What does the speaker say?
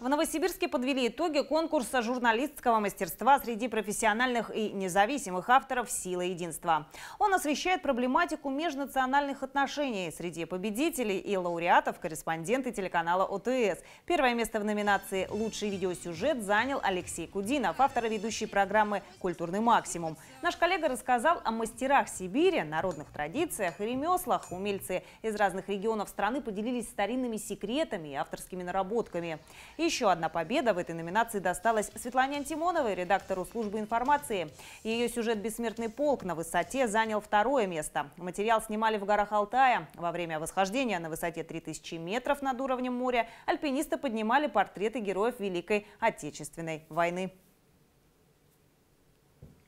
В Новосибирске подвели итоги конкурса журналистского мастерства среди профессиональных и независимых авторов «Сила единства». Он освещает проблематику межнациональных отношений. Среди победителей и лауреатов – корреспонденты телеканала ОТС. Первое место в номинации «Лучший видеосюжет» занял Алексей Кудинов, автор ведущей программы «Культурный максимум». Наш коллега рассказал о мастерах Сибири, народных традициях и ремеслах. Умельцы из разных регионов страны поделились старинными секретами и авторскими наработками. И еще одна победа в этой номинации досталась Светлане Антимоновой, редактору службы информации. Ее сюжет «Бессмертный полк» на высоте занял второе место. Материал снимали в горах Алтая. Во время восхождения на высоте 3000 метров над уровнем моря альпинисты поднимали портреты героев Великой Отечественной войны.